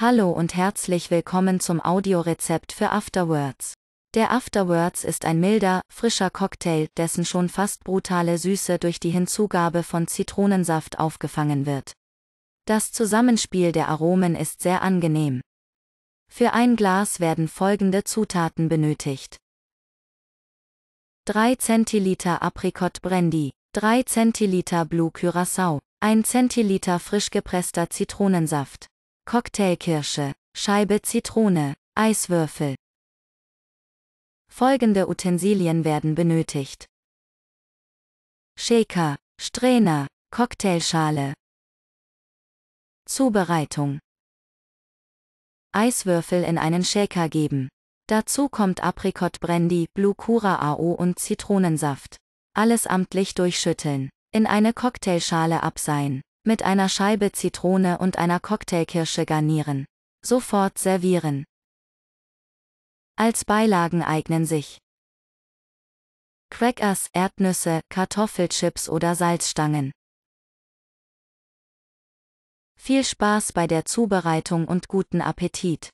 Hallo und herzlich willkommen zum Audiorezept für Afterwords. Der Afterwords ist ein milder, frischer Cocktail, dessen schon fast brutale Süße durch die Hinzugabe von Zitronensaft aufgefangen wird. Das Zusammenspiel der Aromen ist sehr angenehm. Für ein Glas werden folgende Zutaten benötigt. 3 Zentiliter Apricot Brandy, 3 Zentiliter Blue Curacao, 1 Zentiliter frisch gepresster Zitronensaft, Cocktailkirsche, Scheibe Zitrone, Eiswürfel. Folgende Utensilien werden benötigt. Shaker, Strainer, Cocktailschale. Zubereitung. Eiswürfel in einen Shaker geben. Dazu kommt Apricot Brandy, Blue Cura AO und Zitronensaft. Alles amtlich durchschütteln. In eine Cocktailschale abseihen. Mit einer Scheibe Zitrone und einer Cocktailkirsche garnieren. Sofort servieren. Als Beilagen eignen sich Crackers, Erdnüsse, Kartoffelchips oder Salzstangen. Viel Spaß bei der Zubereitung und guten Appetit!